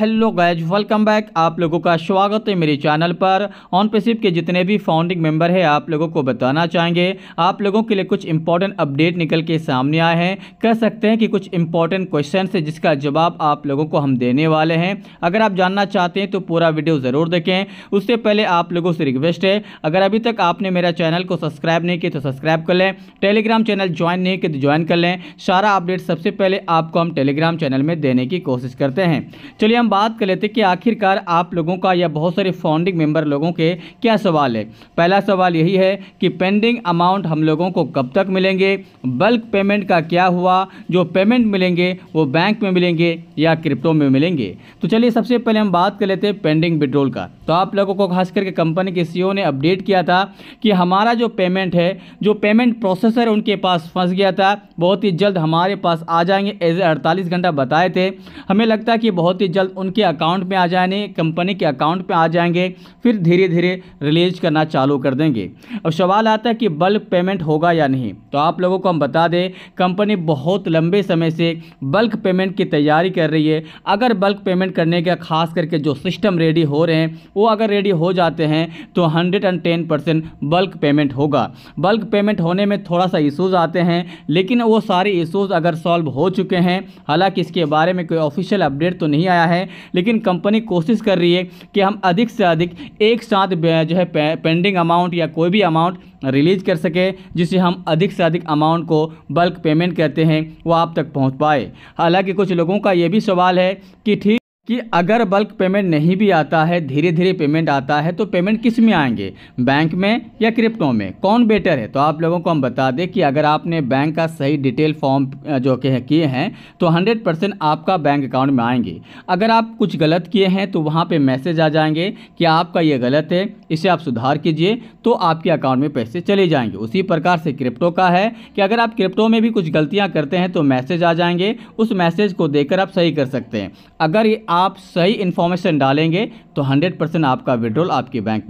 hello guys welcome back आप लोगों का स्वागत है मेरे चैनल पर ऑन पेसिप के जितने भी फाउंडिंग मेंबर हैं आप लोगों को बताना चाहेंगे आप लोगों के लिए कुछ इंपॉर्टेंट अपडेट निकल के सामने आए हैं कह सकते हैं कि कुछ इंपॉर्टेंट क्वेश्चन है जिसका जवाब आप लोगों को हम देने वाले हैं अगर आप जानना चाहते हैं तो पूरा वीडियो ज़रूर देखें उससे पहले आप लोगों से रिक्वेस्ट है अगर अभी तक आपने मेरा चैनल को सब्सक्राइब नहीं किया तो सब्सक्राइब कर लें टेलीग्राम चैनल ज्वाइन नहीं किया तो ज्वाइन कर लें सारा अपडेट सबसे पहले आपको हम टेलीग्राम चैनल में देने की कोशिश करते हैं चलिए हम बात कर लेते कि आखिरकार आप लोगों का या बहुत सारे फाउंडिंग मेंबर लोगों के क्या सवाल है पहला सवाल यही है कि पेंडिंग अमाउंट हम लोगों को कब तक मिलेंगे बल्क पेमेंट का क्या हुआ जो पेमेंट मिलेंगे वो बैंक में मिलेंगे या क्रिप्टो में मिलेंगे तो चलिए सबसे पहले हम बात कर लेते हैं पेंडिंग विड्रोल का तो आप लोगों को खास करके कंपनी के सी ने अपडेट किया था कि हमारा जो पेमेंट है जो पेमेंट प्रोसेसर उनके पास फंस गया था बहुत ही जल्द हमारे पास आ जाएंगे एज अड़तालीस घंटा बताए थे हमें लगता है कि बहुत ही जल्द उनके अकाउंट में आ जाने कंपनी के अकाउंट में आ जाएंगे फिर धीरे धीरे रिलीज करना चालू कर देंगे अब सवाल आता है कि बल्क पेमेंट होगा या नहीं तो आप लोगों को हम बता दें कंपनी बहुत लंबे समय से बल्क पेमेंट की तैयारी कर रही है अगर बल्क पेमेंट करने का खास करके जो सिस्टम रेडी हो रहे हैं वो अगर रेडी हो जाते हैं तो hundred and ten percent bulk payment होगा बल्क पेमेंट होने में थोड़ा सा इशूज़ आते हैं लेकिन वो सारे इशूज़ अगर सॉल्व हो चुके हैं हालांकि इसके बारे में कोई ऑफिशियल अपडेट तो नहीं आया है है लेकिन कंपनी कोशिश कर रही है कि हम अधिक से अधिक एक साथ जो है पेंडिंग अमाउंट या कोई भी अमाउंट रिलीज कर सके जिसे हम अधिक से अधिक अमाउंट को बल्क पेमेंट कहते हैं वो आप तक पहुंच पाए हालांकि कुछ लोगों का ये भी सवाल है कि ठीक कि अगर बल्क पेमेंट नहीं भी आता है धीरे धीरे पेमेंट आता है तो पेमेंट किस में आएंगे बैंक में या क्रिप्टो में कौन बेटर है तो आप लोगों को हम बता दें कि अगर आपने बैंक का सही डिटेल फॉर्म जो किए हैं तो हंड्रेड परसेंट आपका बैंक अकाउंट में आएंगे अगर आप कुछ गलत किए हैं तो वहाँ पर मैसेज आ जाएंगे कि आपका ये गलत है इसे आप सुधार कीजिए तो आपके अकाउंट में पैसे चले जाएंगे उसी प्रकार से क्रिप्टो का है कि अगर आप क्रिप्टो में भी कुछ गलतियाँ करते हैं तो मैसेज आ जाएंगे उस मैसेज को देकर आप सही कर सकते हैं अगर आप आप सही इन्फॉर्मेशन डालेंगे तो 100 परसेंट आपका विड्रॉल आपके बैंक में